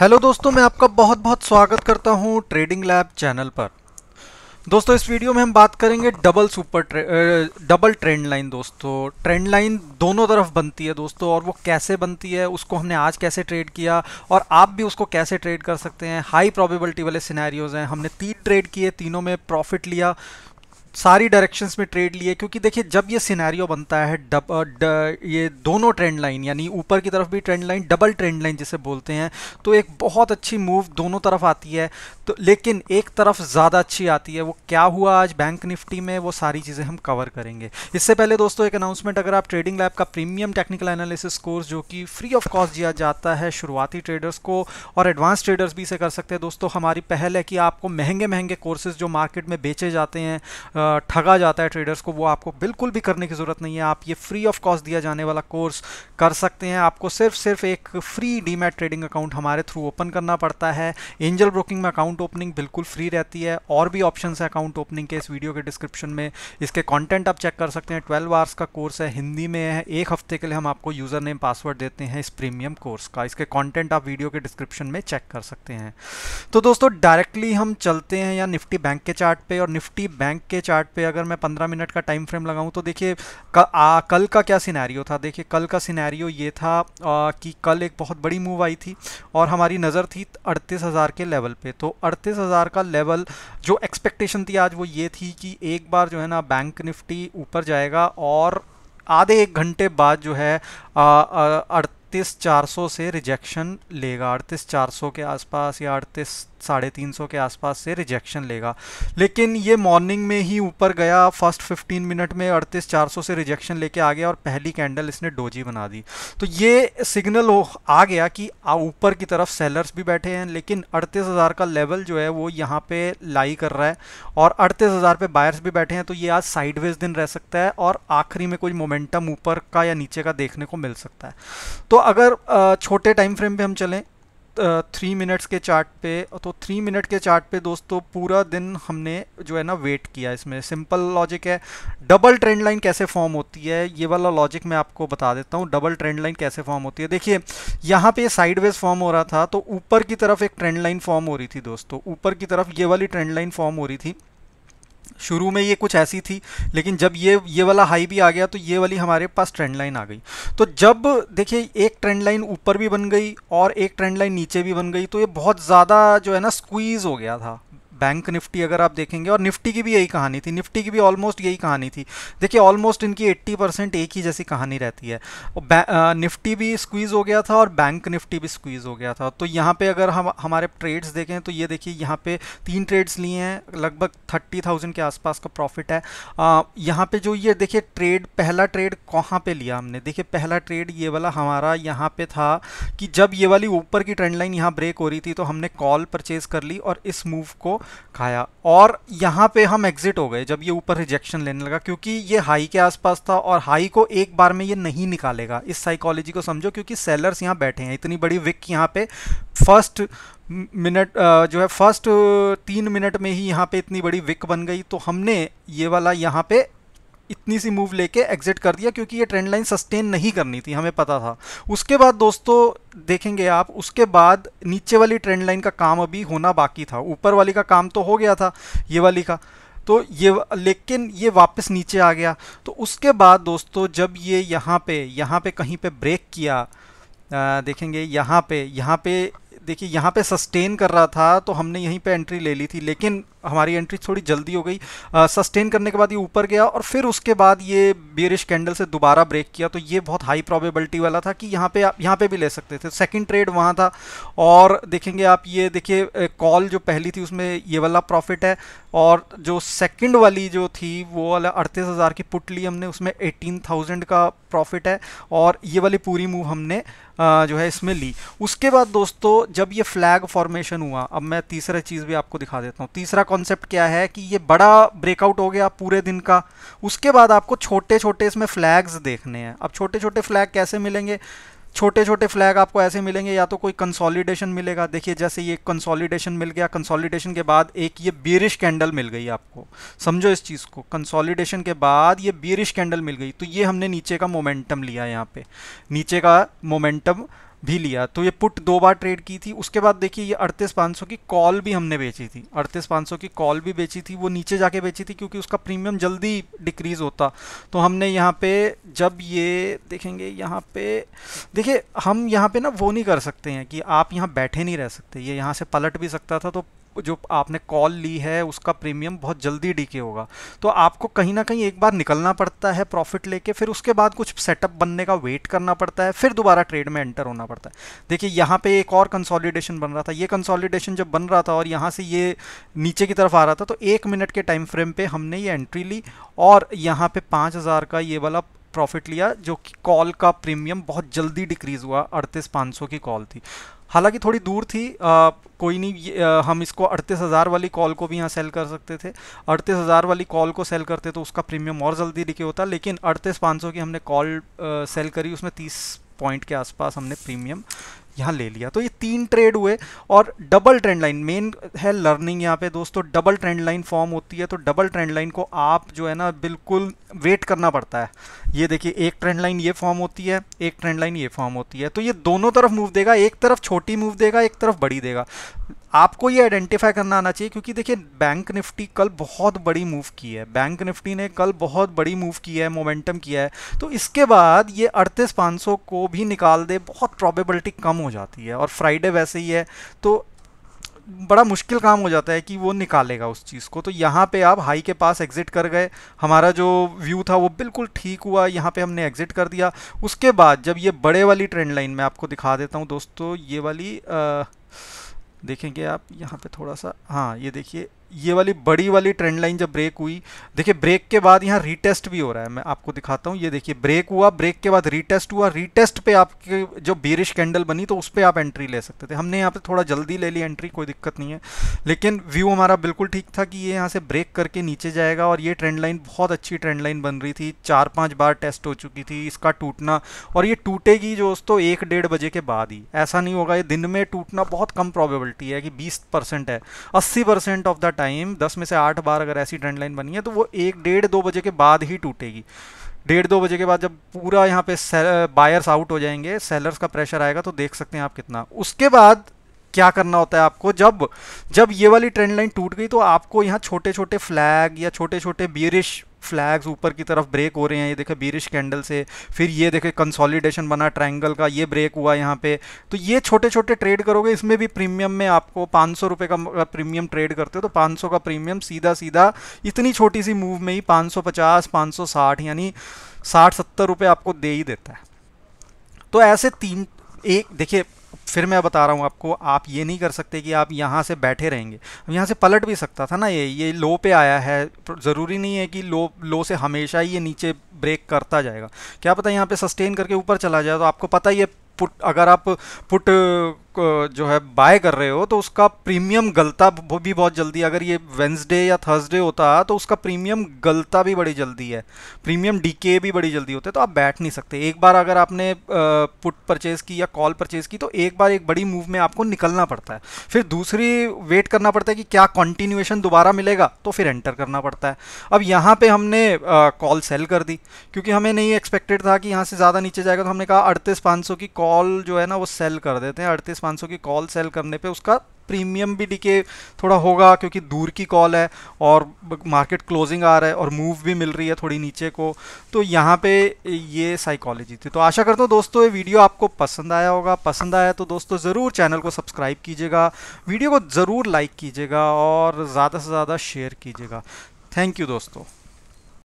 hello दोस्तों मैं आपका बहुत बहुत स्वागत करता हूं ट्रेडिंग लैब चैनल पर दोस्तों इस वीडियो में हम बात करेंगे double super trade double trend line दोस्तों ट्रेंड लाइन दोनों तरफ बनती है दोस्तों और वो कैसे बनती है उसको हमने आज कैसे ट्रेड किया और आप भी उसको कैसे ट्रेड कर सकते हैं हाई प्रोबेबिलिटी वाले सिनेरियोज हैं हमने तीन ट्रेड किए तीनों में प्रॉफिट लिया सारी डायरेक्शंस में ट्रेड लिए क्योंकि देखिए जब ये सिनेरियो बनता है डब ड, ये दोनों ट्रेंड लाइन यानी ऊपर की तरफ भी trend line double trend line जिसे बोलते हैं तो एक बहुत अच्छी मूव दोनों तरफ आती है तो लेकिन एक तरफ ज़्यादा अच्छी आती है वो क्या हुआ आज बैंक निफ्टी में वो सारी चीज़ें हम कवर करेंगे इससे पहले दोस्तों एक अनाउंसमेंट अगर आप ट्रेडिंग लैब का प्रीमियम टेक्निकल एनालिसिस कोर्स जो कि फ्री ऑफ कॉस्ट दिया जाता है शुरुआती ट्रेडर्स को और एडवांस ट्रेडर्स भी इसे कर सकते हैं दोस्तों हमारी पहल है कि आपको महंगे महंगे कोर्सेज जो मार्केट में बेचे जाते हैं ठगा जाता है ट्रेडर्स को वो आपको बिल्कुल भी करने की ज़रूरत नहीं है आप ये फ्री ऑफ कॉस्ट दिया जाने वाला कोर्स कर सकते हैं आपको सिर्फ सिर्फ एक फ्री डीमैट ट्रेडिंग अकाउंट हमारे थ्रू ओपन करना पड़ता है एंजल ब्रोकिंग में अकाउंट ओपनिंग बिल्कुल फ्री रहती है और भी ऑप्शन है अकाउंट ओपनिंग के इस वीडियो के डिस्क्रिप्शन में इसके कॉन्टेंट आप चेक कर सकते हैं ट्वेल्व आवर्स का कोर्स है हिंदी में है एक हफ्ते के लिए हम आपको यूज़र नेम पासवर्ड देते हैं इस प्रीमियम कोर्स का इसके कॉन्टेंट आप वीडियो के डिस्क्रिप्शन में चेक कर सकते हैं तो दोस्तों डायरेक्टली हम चलते हैं या निफ्टी बैंक के चार्ट पे और निफ्टी बैंक के चार्ट चार्ट पे अगर मैं 15 मिनट का टाइम फ्रेम लगाऊं तो देखिए कल का क्या सिनेरियो था देखिए कल का सिनेरियो ये था आ, कि कल एक बहुत बड़ी मूव आई थी और हमारी नज़र थी अड़तीस हज़ार के लेवल पे तो अड़तीस हज़ार का लेवल जो एक्सपेक्टेशन थी आज वो ये थी कि एक बार जो है ना बैंक निफ्टी ऊपर जाएगा और आधे एक घंटे बाद जो है अड़तीस चार सौ से रिजेक्शन लेगा अड़तीस चार सौ के आसपास या अड़तीस साढ़े तीन सौ के आसपास से रिजेक्शन लेगा लेकिन ये मॉर्निंग में ही ऊपर गया फर्स्ट फिफ्टीन मिनट में अड़तीस चार सौ से रिजेक्शन लेके आ गया और पहली कैंडल इसने डोजी बना दी तो ये सिग्नल आ गया कि ऊपर की तरफ सेलर्स भी बैठे हैं लेकिन अड़तीस हज़ार का लेवल जो है वो यहाँ पर लाई कर रहा है और अड़तीस हज़ार बायर्स भी बैठे हैं तो ये आज साइडवेज दिन रह सकता है और आखिरी में कुछ मोमेंटम ऊपर का या नीचे का देखने को मिल सकता है तो अगर छोटे टाइम फ्रेम पे हम चलें थ्री मिनट्स के चार्ट पे तो थ्री मिनट के चार्ट पे दोस्तों पूरा दिन हमने जो है ना वेट किया इसमें सिंपल लॉजिक है डबल ट्रेंड लाइन कैसे फॉर्म होती है ये वाला लॉजिक मैं आपको बता देता हूँ डबल ट्रेंड लाइन कैसे फॉर्म होती है देखिए यहाँ पे साइडवेज फॉर्म हो रहा था तो ऊपर की तरफ एक ट्रेंड लाइन फॉर्म हो रही थी दोस्तों ऊपर की तरफ ये वाली ट्रेंड लाइन फॉर्म हो रही थी शुरू में ये कुछ ऐसी थी लेकिन जब ये ये वाला हाई भी आ गया तो ये वाली हमारे पास ट्रेंड लाइन आ गई तो जब देखिए एक ट्रेंड लाइन ऊपर भी बन गई और एक ट्रेंड लाइन नीचे भी बन गई तो ये बहुत ज़्यादा जो है ना स्क्वीज़ हो गया था बैंक निफ्टी अगर आप देखेंगे और निफ्टी की भी यही कहानी थी निफ्टी की भी ऑलमोस्ट यही कहानी थी देखिए ऑलमोस्ट इनकी 80 परसेंट एक ही जैसी कहानी रहती है और निफ्टी भी स्क्वीज़ हो गया था और बैंक निफ्टी भी स्क्वीज़ हो गया था तो यहाँ पे अगर हम हमारे ट्रेड्स देखें तो ये देखिए यहाँ पे तीन ट्रेड्स लिए हैं लगभग थर्टी थाउजेंड के आसपास का प्रॉफिट है यहाँ पर जो ये देखिए ट्रेड पहला ट्रेड कहाँ पर लिया हमने देखिए पहला ट्रेड ये वाला हमारा यहाँ पर था कि जब ये वाली ऊपर की ट्रेंड लाइन यहाँ ब्रेक हो रही थी तो हमने कॉल परचेज कर ली और इस मूव को खाया और यहाँ पे हम एग्जिट हो गए जब ये ऊपर रिजेक्शन लेने लगा क्योंकि ये हाई के आसपास था और हाई को एक बार में ये नहीं निकालेगा इस साइकोलॉजी को समझो क्योंकि सेलर्स यहाँ बैठे हैं इतनी बड़ी विक यहाँ पे फर्स्ट मिनट जो है फर्स्ट तीन मिनट में ही यहाँ पे इतनी बड़ी विक बन गई तो हमने ये वाला यहाँ पे इतनी सी मूव लेके एग्जिट कर दिया क्योंकि ये ट्रेंड लाइन सस्टेन नहीं करनी थी हमें पता था उसके बाद दोस्तों देखेंगे आप उसके बाद नीचे वाली ट्रेंड लाइन का काम अभी होना बाकी था ऊपर वाली का काम तो हो गया था ये वाली का तो ये लेकिन ये वापस नीचे आ गया तो उसके बाद दोस्तों जब ये यहाँ पे यहाँ पे कहीं पे ब्रेक किया आ, देखेंगे यहाँ पे यहाँ पे देखिए यहाँ पे सस्टेन कर रहा था तो हमने यहीं पे एंट्री ले ली थी लेकिन हमारी एंट्री थोड़ी जल्दी हो गई सस्टेन करने के बाद ये ऊपर गया और फिर उसके बाद ये बियरिश कैंडल से दोबारा ब्रेक किया तो ये बहुत हाई प्रॉबेबिलिटी वाला था कि यहाँ पे आप यहाँ पे भी ले सकते थे सेकंड ट्रेड वहाँ था और देखेंगे आप ये देखिए कॉल जो पहली थी उसमें ये वाला प्रॉफिट है और जो सेकेंड वाली जो थी वो वाला अड़तीस हज़ार की पुट ली हमने उसमें एटीन थाउजेंड का प्रॉफिट है और ये वाली पूरी मूव हमने जो है इसमें ली उसके बाद दोस्तों जब ये फ्लैग फॉर्मेशन हुआ अब मैं तीसरा चीज़ भी आपको दिखा देता हूँ तीसरा कॉन्सेप्ट क्या है कि ये बड़ा ब्रेकआउट हो गया पूरे दिन का उसके बाद आपको छोटे छोटे इसमें फ्लैग्स देखने हैं अब छोटे छोटे फ्लैग कैसे मिलेंगे छोटे छोटे फ्लैग आपको ऐसे मिलेंगे या तो कोई कंसोलिडेशन मिलेगा देखिए जैसे ये कंसोलिडेशन मिल गया कंसोलिडेशन के बाद एक ये बीरिश कैंडल मिल गई आपको समझो इस चीज़ को कंसोलिडेशन के बाद ये बीरिश कैंडल मिल गई तो ये हमने नीचे का मोमेंटम लिया यहाँ पे नीचे का मोमेंटम भी लिया तो ये पुट दो बार ट्रेड की थी उसके बाद देखिए ये अड़तीस पाँच सौ की कॉल भी हमने बेची थी अड़तीस पाँच सौ की कॉल भी बेची थी वो नीचे जाके बेची थी क्योंकि उसका प्रीमियम जल्दी डिक्रीज़ होता तो हमने यहाँ पे जब ये देखेंगे यहाँ पे देखिए हम यहाँ पे ना वो नहीं कर सकते हैं कि आप यहाँ बैठे नहीं रह सकते ये यहाँ से पलट भी सकता था तो जो आपने कॉल ली है उसका प्रीमियम बहुत जल्दी डीके होगा तो आपको कहीं ना कहीं एक बार निकलना पड़ता है प्रॉफिट लेके फिर उसके बाद कुछ सेटअप बनने का वेट करना पड़ता है फिर दोबारा ट्रेड में एंटर होना पड़ता है देखिए यहाँ पे एक और कंसोलिडेशन बन रहा था ये कंसोलिडेशन जब बन रहा था और यहाँ से ये नीचे की तरफ आ रहा था तो एक मिनट के टाइम फ्रेम पर हमने ये एंट्री ली और यहाँ पर पाँच का ये वाला प्रॉफिट लिया जो कि कॉल का प्रीमियम बहुत जल्दी डिक्रीज़ हुआ अड़तीस पाँच की कॉल थी हालांकि थोड़ी दूर थी आ, कोई नहीं आ, हम इसको अड़तीस हज़ार वाली कॉल को भी यहाँ सेल कर सकते थे अड़तीस हज़ार वाली कॉल को सेल करते तो उसका प्रीमियम और जल्दी लिखे होता लेकिन अड़तीस पाँच सौ की हमने कॉल सेल करी उसमें तीस पॉइंट के आसपास हमने प्रीमियम यहाँ ले लिया तो ये तीन ट्रेड हुए और डबल ट्रेंड लाइन मेन है लर्निंग यहाँ पे दोस्तों डबल ट्रेंड लाइन फॉर्म होती है तो डबल ट्रेंड लाइन को आप जो है ना बिल्कुल वेट करना पड़ता है ये देखिए एक ट्रेंड लाइन ये फॉर्म होती है एक ट्रेंड लाइन ये फॉर्म होती है तो ये दोनों तरफ मूव देगा एक तरफ छोटी मूव देगा एक तरफ बड़ी देगा आपको ये आइडेंटिफाई करना आना चाहिए क्योंकि देखिए बैंक निफ्टी कल बहुत बड़ी मूव की है बैंक निफ्टी ने कल बहुत बड़ी मूव की है मोमेंटम किया है तो इसके बाद ये अड़तीस पाँच को भी निकाल दे बहुत प्रॉबेबिलिटी कम हो जाती है और फ्राइडे वैसे ही है तो बड़ा मुश्किल काम हो जाता है कि वो निकालेगा उस चीज़ को तो यहाँ पे आप हाई के पास एग्ज़िट कर गए हमारा जो व्यू था वो बिल्कुल ठीक हुआ यहाँ पे हमने एग्ज़िट कर दिया उसके बाद जब ये बड़े वाली ट्रेंड लाइन मैं आपको दिखा देता हूँ दोस्तों ये वाली आ, देखेंगे आप यहाँ पे थोड़ा सा हाँ ये देखिए ये वाली बड़ी वाली ट्रेंड लाइन जब ब्रेक हुई देखिए ब्रेक के बाद यहाँ रीटेस्ट भी हो रहा है मैं आपको दिखाता हूँ ये देखिए ब्रेक हुआ ब्रेक के बाद रीटेस्ट हुआ रीटेस्ट पे आपके जो बीरिश कैंडल बनी तो उस पर आप एंट्री ले सकते थे हमने यहाँ पे थोड़ा जल्दी ले ली एंट्री कोई दिक्कत नहीं है लेकिन व्यू हमारा बिल्कुल ठीक था कि ये यहाँ से ब्रेक करके नीचे जाएगा और ये ट्रेंड लाइन बहुत अच्छी ट्रेंड लाइन बन रही थी चार पाँच बार टेस्ट हो चुकी थी इसका टूटना और ये टूटेगी जो दोस्तों एक डेढ़ बजे के बाद ही ऐसा नहीं होगा ये दिन में टूटना बहुत कम प्रॉबेबिलिटी है कि बीस है अस्सी ऑफ द टाइम टाइम दस में से आठ बार अगर ऐसी ट्रेंड लाइन बनी है तो वो एक डेढ़ दो बजे के बाद ही टूटेगी डेढ़ दो बजे के बाद जब पूरा यहाँ पे बायर्स आउट हो जाएंगे सेलर्स का प्रेशर आएगा तो देख सकते हैं आप कितना उसके बाद क्या करना होता है आपको जब जब ये वाली ट्रेंड लाइन टूट गई तो आपको यहाँ छोटे छोटे फ्लैग या छोटे छोटे बियरिश फ्लैग्स ऊपर की तरफ ब्रेक हो रहे हैं ये देखे बीरिश कैंडल से फिर ये देखे कंसोलिडेशन बना ट्राइंगल का ये ब्रेक हुआ यहाँ पे तो ये छोटे छोटे ट्रेड करोगे इसमें भी प्रीमियम में आपको पाँच सौ का प्रीमियम ट्रेड करते हो तो पाँच सौ का प्रीमियम सीधा सीधा इतनी छोटी सी मूव में ही पाँच सौ पचास पाँच सौ साठ यानी साठ सत्तर रुपये आपको दे ही देता है तो ऐसे तीन एक देखिए फिर मैं बता रहा हूँ आपको आप ये नहीं कर सकते कि आप यहाँ से बैठे रहेंगे यहाँ से पलट भी सकता था ना ये ये लो पे आया है तो ज़रूरी नहीं है कि लो लो से हमेशा ही ये नीचे ब्रेक करता जाएगा क्या पता यहाँ पे सस्टेन करके ऊपर चला जाए तो आपको पता ही है पुट अगर आप पुट जो है बाय कर रहे हो तो उसका प्रीमियम गलता भी बहुत जल्दी अगर ये वेंसडे या थर्सडे होता तो उसका प्रीमियम गलता भी बड़ी जल्दी है प्रीमियम डीके भी बड़ी जल्दी होते तो आप बैठ नहीं सकते एक बार अगर आपने पुट परचेज़ की या कॉल परचेज़ की तो एक बार एक बड़ी मूव में आपको निकलना पड़ता है फिर दूसरी वेट करना पड़ता है कि क्या कॉन्टिन्यूएशन दोबारा मिलेगा तो फिर एंटर करना पड़ता है अब यहाँ पर हमने कॉल सेल कर दी क्योंकि हमें नहीं एक्सपेक्टेड था कि यहाँ से ज़्यादा नीचे जाएगा तो हमने कहा अड़तीस की कॉल जो है ना वो सेल कर देते हैं अड़तीस 500 की कॉल सेल करने पे उसका प्रीमियम भी डीके थोड़ा होगा क्योंकि दूर की कॉल है और मार्केट क्लोजिंग आ रहा है और मूव भी मिल रही है थोड़ी नीचे को तो यहाँ पे ये साइकोलॉजी थी तो आशा करता हूँ दोस्तों ये वीडियो आपको पसंद आया होगा पसंद आया तो दोस्तों ज़रूर चैनल को सब्सक्राइब कीजिएगा वीडियो को ज़रूर लाइक कीजिएगा और ज़्यादा से ज़्यादा शेयर कीजिएगा थैंक यू दोस्तों